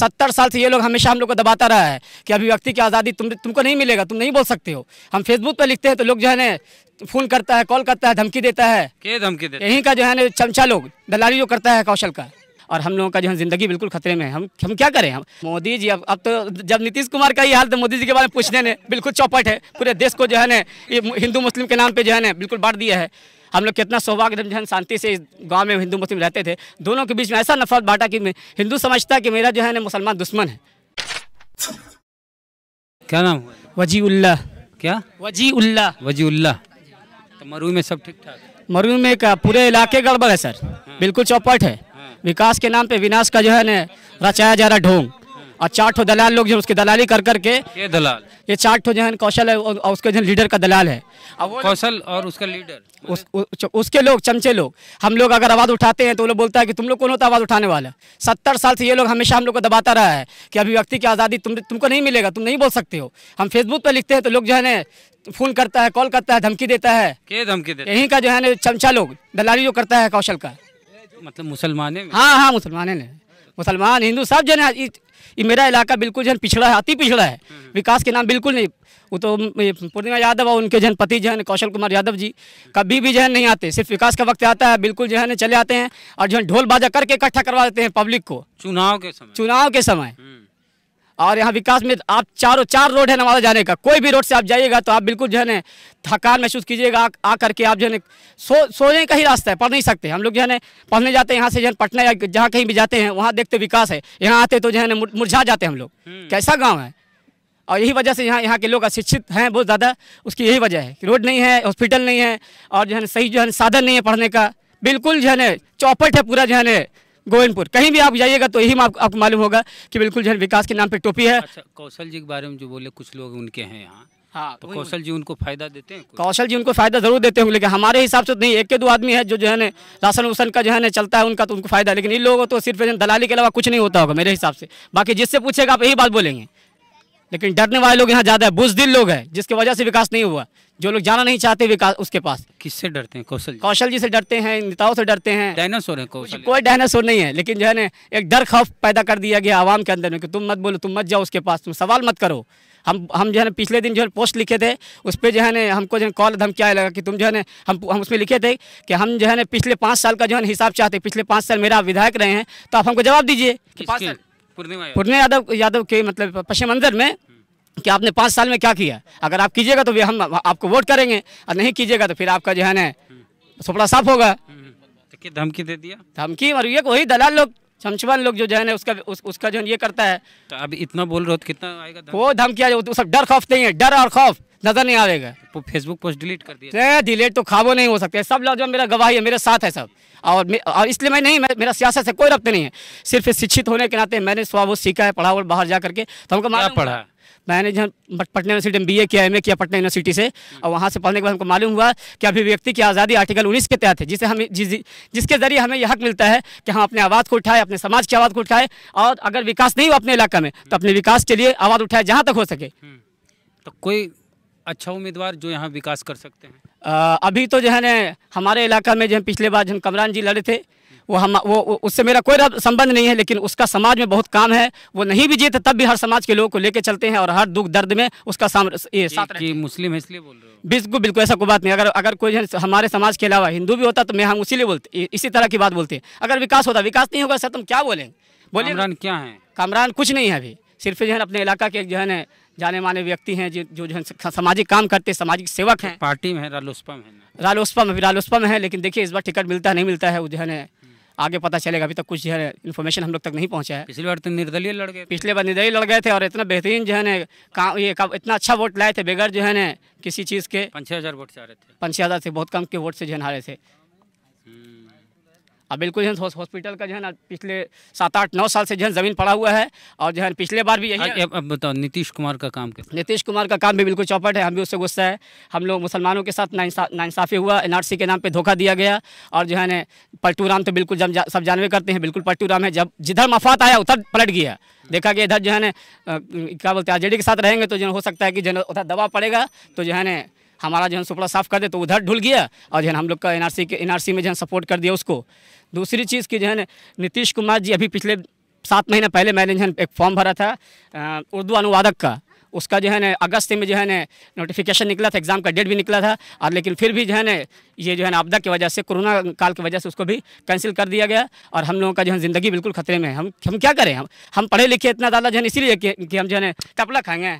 सत्तर साल से ये लोग हमेशा हम लोग को दबाता रहा है कि अभिव्यक्ति की आज़ादी तुम तुमको नहीं मिलेगा तुम नहीं बोल सकते हो हम फेसबुक पर लिखते हैं तो लोग जो है ना फोन करता है कॉल करता है धमकी देता है धमकी देता यहीं का जो है ना चमचा लोग दलाली जो करता है कौशल का और हम लोगों का जो है जिंदगी बिल्कुल खतरे में है हम हम क्या करें हम मोदी जी अब अब तो जब नीतीश कुमार का ही हाल तो मोदी जी के बारे में पूछने ने बिल्कुल चौपट है पूरे देश को जो है ना ये हिंदू मुस्लिम के नाम पे जो है ना बिल्कुल बांट दिया है हम लोग कितना सौभाग्य शांति से इस गाँव में हिंदू मुस्लिम रहते थे दोनों के बीच में ऐसा नफरत बांटा कि हिंदू समझता कि मेरा जो है ना मुसलमान दुश्मन है क्या नाम वजी उल्ला क्या वजी उल्ला वजी उल्ला तो मरुई में सब ठीक ठाक मरु में का पूरे इलाके गड़बड़ है सर हाँ। बिल्कुल चौपट है हाँ। विकास के नाम पे विनाश का जो है ना रचाया जा रहा ढोंग और चार ठो दलाल लोग जो उसके दलाली कर करके ये दलाल ये चार ठो जो है कौशल है और उसके जो लीडर का दलाल है कौशल और उसका लीडर उस, उस, उसके लोग चमचे लोग हम लोग अगर आवाज़ उठाते हैं तो वो लोग बोलता है कि तुम लोग कौन होता आवाज़ उठाने वाला सत्तर साल से ये लोग हमेशा हम लोग को दबाता रहा है कि अभिव्यक्ति की आज़ादी तुम तुमको नहीं मिलेगा तुम नहीं बोल सकते हो हम फेसबुक पर लिखते हैं तो लोग जो है ना फोन करता है कॉल करता है धमकी देता है के धमकी देता यहीं का जो है ना चमचा लोग दलाली जो करता है कौशल का मतलब मुसलमान हाँ हाँ मुसलमान ने मुसलमान हिंदू सब जो है मेरा इलाका बिल्कुल जो पिछड़ा है अति पिछड़ा है हम्म, हम्म। विकास के नाम बिल्कुल नहीं वो तो पूर्णिमा यादव और उनके जन पति जन कौशल कुमार यादव जी कभी भी जहन नहीं आते सिर्फ विकास का वक्त आता है बिल्कुल जो है चले आते हैं और जो ढोल बाजा करके इकट्ठा करवा देते हैं पब्लिक को चुनाव के समय चुनाव के समय हम्म। और यहाँ विकास में आप चारों चार रोड है नवादा जाने का कोई भी रोड से आप जाइएगा तो आप बिल्कुल जो है ना थकान महसूस कीजिएगा आ करके आप जो है सो सोने का ही रास्ता है पढ़ नहीं सकते हम लोग जो है ना पढ़ने जाते हैं यहाँ से जो है पटना या जहाँ कहीं भी जाते हैं वहाँ देखते विकास है यहाँ आते तो जो है ना मुरझा जाते हैं हम लोग हम्म। कैसा गाँव है और यही वजह से यहाँ यहाँ के लोग अशिक्षित हैं बहुत ज़्यादा उसकी यही वजह है कि रोड नहीं है हॉस्पिटल नहीं है और जो है सही जो है साधन नहीं है पढ़ने का बिल्कुल जो है चौपट है पूरा जो है गोविंदपुर कहीं भी आप जाइएगा तो यही आप, मालूम होगा कि बिल्कुल जो है विकास के नाम पे टोपी है अच्छा, कौशल जी के बारे में जो बोले कुछ लोग उनके हैं यहाँ हाँ तो कौशल जी उनको फायदा देते हैं कौशल जी उनको फायदा जरूर देते होंगे लेकिन हमारे हिसाब से तो नहीं एक के दो आदमी है जो जो है ना राशन उसन का जो है ना चलता है उनका तो उनको फायदा लेकिन इन लोगों को तो सिर्फ दलाली के अलावा कुछ नहीं होता होगा मेरे हिसाब से बाकी जिससे पूछेगा आप यही बात बोलेंगे लेकिन डरने वाले लोग यहाँ ज़्यादा है बुजदिल लोग हैं जिसकी वजह से विकास नहीं हुआ जो लोग जाना नहीं चाहते विकास उसके पास किससे डरते हैं कौशल कौशल जी से डरते हैं नेताओं से डरते हैं डायनासोर है कौशल कोई डायनासोर नहीं है लेकिन जो है ना एक डर खौफ पैदा कर दिया गया आवाम के अंदर में कि तुम मत बोलो तुम मत जाओ उसके पास तुम सवाल मत करो हम हम जो है ना पिछले दिन जो है पोस्ट लिखे थे उस पर जो है ना हमको जो है कॉल धमकी आया लगा कि तुम जो है ना हम हम उसमें लिखे थे कि हम जो है ना पिछले पाँच साल का जो है हिसाब चाहते पिछले पाँच साल मेरा विधायक रहे हैं तो आप हमको जवाब दीजिए पूर्णिमा यादव यादव के मतलब पश्चिम मंजर में कि आपने पाँच साल में क्या किया अगर आप कीजिएगा तो हम आपको वोट करेंगे और नहीं कीजिएगा तो फिर आपका जो है ना सपड़ा साफ होगा तो धमकी दे दिया धमकी और ये वही दलाल लोग चमचवान लोग जो जो है ना उसका उस, उसका जो ये करता है तो अब इतना बोल रहे हो तो कितना आएगा वो धमकी आ जाए सब डर खौफ नहीं है डर और खौफ नजर नहीं आएगा फेसबुक पोस्ट डिलीट कर दिया डिलीट तो खाबो नहीं हो सकते सब लोग जो मेरा गवाही है मेरे साथ है सब और और इसलिए मैं नहीं मैं, मेरा सियासत से कोई रबते नहीं है सिर्फ शिक्षित होने के नाते मैंने स्वाब वो सीखा है पढ़ा और बाहर जा करके तो हमको मालूम पढ़ा मैंने जो पटना यूनिवर्सिटी में ए किया ए किया पटना यूनिवर्सिटी से और वहाँ से पढ़ने के बाद हमको मालूम हुआ कि अभिव्यक्ति की आज़ादी आर्टिकल 19 के तहत है जिसे हम जिस जिसके ज़रिए हमें यह हक मिलता है कि हम अपने आवाज़ को उठाए अपने समाज की आवाज़ को उठाए और अगर विकास नहीं हो अपने इलाका में तो अपने विकास के लिए आवाज़ उठाए जहाँ तक हो सके हम्म। तो कोई अच्छा उम्मीदवार जो यहाँ विकास कर सकते हैं आ, अभी तो जो है ना हमारे इलाका में जो है पिछले बार जो कमरान जी लड़े थे वो हम वो उससे मेरा कोई संबंध नहीं है लेकिन उसका समाज में बहुत काम है वो नहीं भी जीते तब भी हर समाज के लोगों को लेके चलते हैं और हर दुख दर्द में उसका साम, ये साथ रहते मुस्लिम है इसलिए बोल रहे हो बिल्कुल बिल्कुल ऐसा कोई बात नहीं अगर अगर कोई हमारे समाज के अलावा हिंदू भी होता तो मैं हम उसी लिए बोलते इसी तरह की बात बोलते हैं अगर विकास होता विकास नहीं होगा सर तुम क्या बोलेंगे कमरान क्या है कामरान कुछ नहीं है अभी सिर्फ जो है अपने इलाका के जो है जाने माने व्यक्ति हैं जो जो है सामाजिक काम करते सामाजिक सेवक हैं पार्टी में रालोसपा में रालोसपा में भी रालोसपा में है लेकिन देखिए इस बार टिकट मिलता नहीं मिलता है वो जो है आगे पता चलेगा अभी तक कुछ जो है इन्फॉर्मेशन हम लोग तक नहीं पहुंचा है पिछली बार तो निर्दलीय लड़ गए पिछले बार निर्दलीय लड़ गए थे और इतना बेहतरीन जो है ना काम ये का, इतना अच्छा वोट लाए थे बगैर जो है ना किसी चीज़ के पंच हज़ार वोट से हारे थे पंच हज़ार से बहुत कम के वोट से जो है हारे थे हम्म। और बिल्कुल जो हॉस्पिटल का जो है ना पिछले सात आठ नौ साल से जो है ज़मीन पड़ा हुआ है और जो है पिछले बार भी यही अब बताओ नीतीश कुमार का काम क्या नीतीश कुमार का काम भी बिल्कुल चौपट है हम भी उससे गुस्सा है हम लोग मुसलमानों के साथ नाइंसाफ़ी हुआ एन के नाम पर धोखा दिया गया और जो है ना पलटू राम तो बिल्कुल जब सब जानवे करते हैं बिल्कुल पलटू राम है जब जिधर मफात आया उधर पलट गया देखा कि इधर जो है ना क्या बोलते हैं आर के साथ रहेंगे तो जो हो सकता है कि जो उधर दबाव पड़ेगा तो जो है ना हमारा जो है सुपड़ा साफ कर दे तो उधर ढुल गया और जो है हम लोग का एनआरसी के एनआरसी में जो है सपोर्ट कर दिया उसको दूसरी चीज़ की जो है नीतीश कुमार जी अभी पिछले सात महीने पहले मैंने जो है एक फॉर्म भरा था उर्दू अनुवादक का उसका जो है ना अगस्त में जो है ना नोटिफिकेशन निकला था एग्ज़ाम का डेट भी निकला था और लेकिन फिर भी जो है ना ये जो है ना आपदा की वजह से कोरोना काल की वजह से उसको भी कैंसिल कर दिया गया और हम लोगों का जो है ज़िंदगी बिल्कुल खतरे में है हम हम क्या करें हम हम पढ़े लिखे इतना ज़्यादा जो है इसीलिए कि हम जो है ना कपड़ा खाएंगे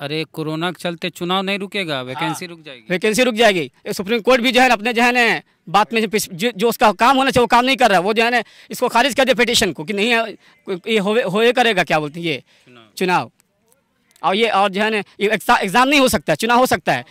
अरे कोरोना के चलते चुनाव नहीं रुकेगा वैकेंसी हाँ। रुक जाएगी वैकेंसी रुक जाएगी सुप्रीम कोर्ट भी जो है अपने जो है बात में जो, जो उसका काम होना चाहिए वो काम नहीं कर रहा है वो जो है ना इसको खारिज कर दे पिटिशन को कि नहीं ये हो, होए करेगा क्या बोलते हैं ये चुनाव और ये और जो है ना एग्ज़ाम नहीं हो सकता चुनाव हो सकता है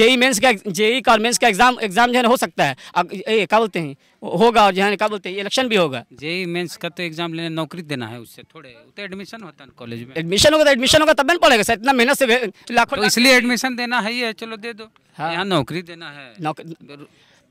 जेई मेंस का जेई का और मेंस का एग्ज़ाम एग्ज़ाम जो है हो सकता है ये क्या बोलते हैं होगा और जो है क्या बोलते हैं इलेक्शन भी होगा जेई मेंस का तो एग्ज़ाम लेने नौकरी देना है उससे थोड़े तो एडमिशन होता है कॉलेज में एडमिशन होगा तो एडमिशन होगा तब नहीं पड़ेगा सर इतना मेहनत से लाखों तो इसलिए एडमिशन देना है ही है चलो दे दो हाँ यहाँ नौकरी देना है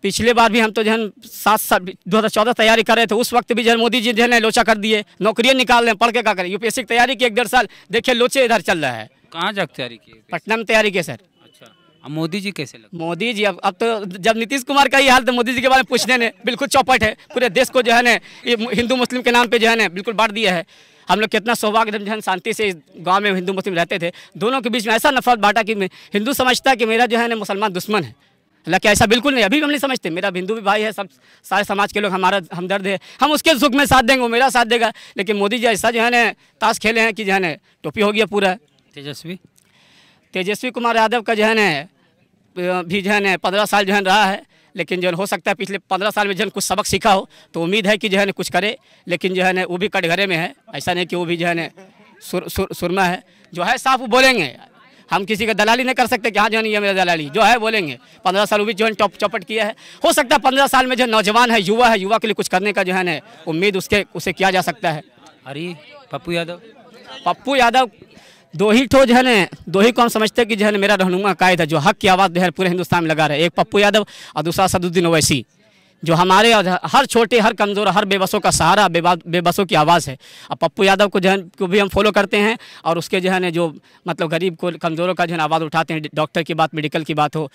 पिछले बार भी हम तो है सात साल दो हज़ार चौदह तैयारी कर रहे थे उस वक्त भी है मोदी जी है लोचा कर दिए नौकरियाँ निकाल रहे हैं पढ़ के क्या करें यूपीएससी की तैयारी की एक डेढ़ साल देखिए लोचे इधर चल रहा है कहाँ जाकर तैयारी की पटना में तैयारी की सर अच्छा अब मोदी जी कैसे लगे मोदी जी अब अब तो जब नीतीश कुमार का ये हाल तो मोदी जी के बारे में पूछने ने बिल्कुल चौपट है पूरे देश को जो है ना ये हिंदू मुस्लिम के नाम पे जो है ना बिल्कुल बांट दिया है हम लोग कितना सौभाग्य है शांति से गाँव में हिंदू मुस्लिम रहते थे दोनों के बीच में ऐसा नफरत बांटा कि हिंदू समझता कि मेरा जो है ना मुसलमान दुश्मन है हालांकि ऐसा बिल्कुल नहीं अभी भी हम नहीं समझते मेरा हिंदू भी भाई है सब सारे समाज के लोग हमारा हमदर्द है हम उसके सुख में साथ देंगे वो मेरा साथ देगा लेकिन मोदी जी ऐसा जो है ना ताश खेले हैं कि जो है ना टोपी हो गया पूरा तेजस्वी तेजस्वी कुमार यादव का जो है ना भी जो है ना पंद्रह साल जो है रहा है लेकिन जो हो सकता है पिछले पंद्रह साल में जो कुछ सबक सीखा हो तो उम्मीद है कि जो है ना कुछ करे लेकिन जो है ना वो भी कटघरे में है ऐसा नहीं कि वो भी जो है ना सुर, सुर, सुरमा है जो है साफ वो बोलेंगे हम किसी का दलाली नहीं कर सकते कि हाँ जो नहीं है मेरा दलाली जो है बोलेंगे पंद्रह साल वो भी जो है टॉप चौपट किया है हो सकता है पंद्रह साल में जो नौजवान है युवा है युवा के लिए कुछ करने का जो है ना उम्मीद उसके उसे किया जा सकता है अरे पप्पू यादव पप्पू यादव दो ही ठो जो है ना दो ही को हम समझते हैं कि जो है मेरा रहनुमा कायद है जो हक की आवाज़ जो है पूरे हिंदुस्तान में लगा रहा है एक पप्पू यादव और दूसरा सदुद्दीन ओवैसी जो हमारे हर छोटे हर कमज़ोर हर बेबसों का सहारा बेबसों की आवाज़ है अब पप्पू यादव को जो है को भी हम फॉलो करते हैं और उसके जो है ना जो मतलब गरीब को कमज़ोरों का जो है आवाज़ उठाते हैं डॉक्टर की बात मेडिकल की बात हो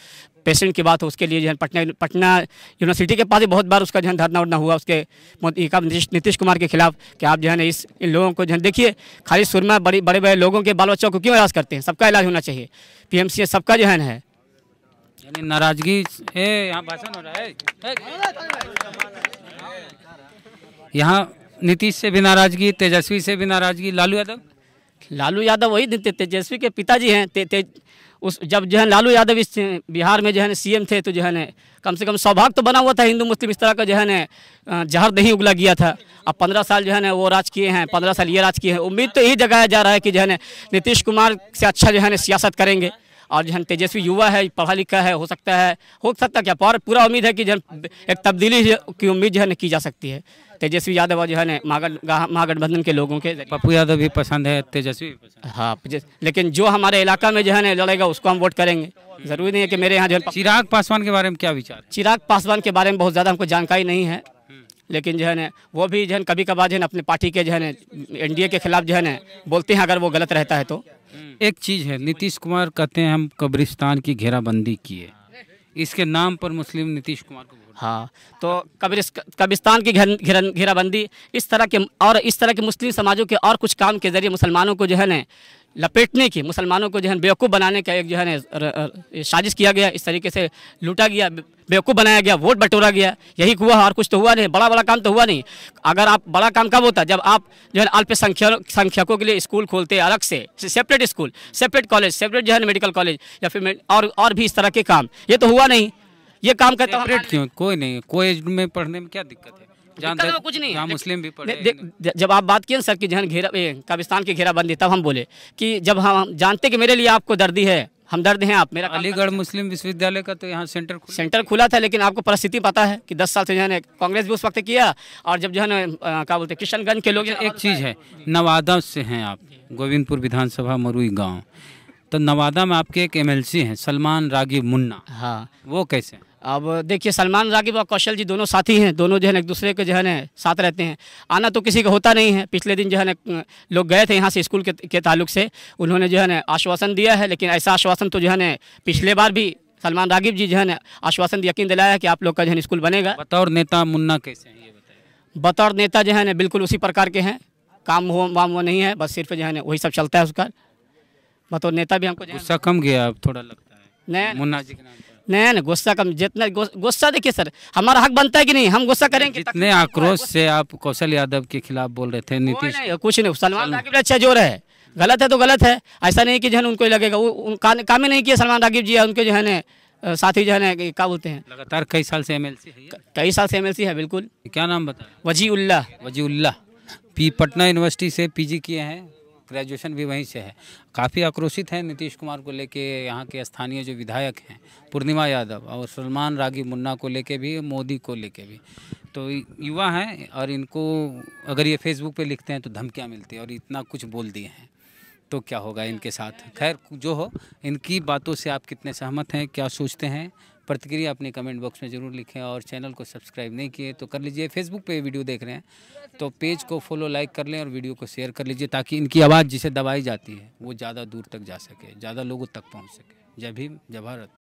पेशेंट की बात हो उसके लिए जो है पटना पटना यूनिवर्सिटी के पास ही बहुत बार उसका जो है धरना उड़ना हुआ उसके नीतीश नीतीश कुमार के खिलाफ कि आप जो है ना इस इन लोगों को जो है देखिए खाली सुरमा बड़े बड़े बड़े लोगों के बाल बच्चों को क्यों इलाज करते हैं सबका इलाज होना चाहिए पी सबका जो है यानी नाराजगी है यहाँ भाषण हो रहा है यहाँ नीतीश से भी नाराजगी तेजस्वी से भी नाराजगी लालू यादव लालू यादव वही दिन तेजस्वी के पिताजी हैं ते, ते, उस जब जो है लालू यादव इस बिहार में जो है सीएम थे तो जो है कम से कम सौभाग्य तो बना हुआ था हिंदू मुस्लिम इस तरह का जो है न जहर नहीं उगला गया था अब पंद्रह साल जो है ना वो राज किए हैं पंद्रह साल ये राज किए हैं उम्मीद तो यही जगाया जा रहा है कि जो है नीतीश कुमार से अच्छा जो है सियासत करेंगे और जहन तेजस्वी युवा है पढ़ा लिखा है हो सकता है हो सकता क्या पर पूरा उम्मीद है कि जन एक तब्दीली की उम्मीद जो है ना की जा सकती है तेजस्वी यादव और जो है ना महागठबंधन के लोगों के पप्पू यादव भी पसंद है तेजस्वी हाँ लेकिन जो हमारे इलाका में जो है ना लड़ेगा उसको हम वोट करेंगे जरूरी नहीं है कि मेरे यहाँ जो है चिराग पासवान के बारे में क्या विचार चिराग पासवान के बारे में बहुत ज़्यादा हमको जानकारी नहीं है लेकिन जो है ना वो भी जो है कभी कभार जो है अपने पार्टी के जो है ना एनडीए के खिलाफ जो है ना बोलते हैं अगर वो गलत रहता है तो हम्म। एक चीज़ है नीतीश कुमार कहते हैं हम कब्रिस्तान की घेराबंदी किए इसके नाम पर मुस्लिम नीतीश कुमार को हाँ तो कब्रिस कब्रिस्तान की घेराबंदी इस तरह के और इस तरह के मुस्लिम समाजों के और कुछ काम के जरिए मुसलमानों को जो है ना लपेटने की मुसलमानों को जो है बेवकूफ़ बनाने का एक जो है साजिश किया गया इस तरीके से लूटा गया बेवकूफ़ बनाया गया वोट बटोरा गया यही हुआ और कुछ तो हुआ नहीं बड़ा बड़ा काम तो हुआ नहीं अगर आप बड़ा काम कब होता जब आप जो है अल्पसंख्यक संख्यकों के लिए स्कूल खोलते अलग से separate school separate college separate जो है मेडिकल कॉलेज या फिर और और भी इस तरह के काम ये तो हुआ नहीं ये काम करते क्यों कोई नहीं कोई में पढ़ने में क्या दिक्कत है तो कुछ नहीं मुस्लिम भी पढ़े जब आप बात किए सर की जहन घेरा कब्रिस्तान की घेराबंदी तब हम बोले कि जब हम जानते कि मेरे लिए आपको दर्दी है हम दर्द हैं आप मेरा अलीगढ़ मुस्लिम विश्वविद्यालय का तो यहाँ सेंटर खुला सेंटर खुला था लेकिन आपको परिस्थिति पता है कि दस साल से जो है कांग्रेस भी उस वक्त किया और जब जो है क्या बोलते हैं किशनगंज के लोग अच्छा, एक चीज़ है नवादा से हैं आप गोविंदपुर विधानसभा मरुई गाँव तो नवादा में आपके एक एमएलसी हैं सलमान रागी मुन्ना हाँ वो कैसे अब देखिए सलमान रागिब और कौशल जी दोनों साथी हैं दोनों जो है एक दूसरे के जो है साथ रहते हैं आना तो किसी का होता नहीं है पिछले दिन जो है ना लोग गए थे यहाँ से स्कूल के, के ताल्लुक से उन्होंने जो है ना आश्वासन दिया है लेकिन ऐसा आश्वासन तो जो है ना पिछले बार भी सलमान रागिब जी जो है ना आश्वासन यकीन दिलाया है कि आप लोग का जो है स्कूल बनेगा बतौर नेता मुन्ना कैसे हैं बतौर नेता जो है ना बिल्कुल उसी प्रकार के हैं काम हो वाम वो नहीं है बस सिर्फ जो है ना वही सब चलता है उसका बतौर नेता भी हमको गुस्सा कम गया अब थोड़ा लगता है मुन्ना जी के नाम नहीं नहीं गुस्सा कम जितना गुस्सा देखिए सर हमारा हक बनता है कि नहीं हम गुस्सा करेंगे जितने आक्रोश से आप कौशल यादव के खिलाफ बोल रहे थे नीतीश कुछ नहीं सलमान राकिब अच्छा जोर है गलत है तो गलत है ऐसा नहीं कि जो है उनको लगेगा वो काम ही नहीं किया सलमान राघीव जी उनके जो है ना साथी जो है ना क्या बोलते हैं लगातार कई साल से एम है कई साल से एम है बिल्कुल क्या नाम बता वजी वजीउल्ला पी पटना यूनिवर्सिटी से पी किए हैं ग्रेजुएशन भी वहीं से है काफ़ी आक्रोशित हैं नीतीश कुमार को लेके यहाँ के स्थानीय जो विधायक हैं पूर्णिमा यादव और सलमान रागी मुन्ना को लेके भी मोदी को लेके भी तो युवा हैं और इनको अगर ये फेसबुक पे लिखते हैं तो धमकियाँ मिलती है और इतना कुछ बोल दिए हैं तो क्या होगा इनके साथ खैर जो हो इनकी बातों से आप कितने सहमत हैं क्या सोचते हैं प्रतिक्रिया अपने कमेंट बॉक्स में ज़रूर लिखें और चैनल को सब्सक्राइब नहीं किए तो कर लीजिए फेसबुक पे वीडियो देख रहे हैं तो पेज को फॉलो लाइक कर लें और वीडियो को शेयर कर लीजिए ताकि इनकी आवाज़ जिसे दबाई जाती है वो ज़्यादा दूर तक जा सके ज़्यादा लोगों तक पहुँच सके जय भीम जय भारत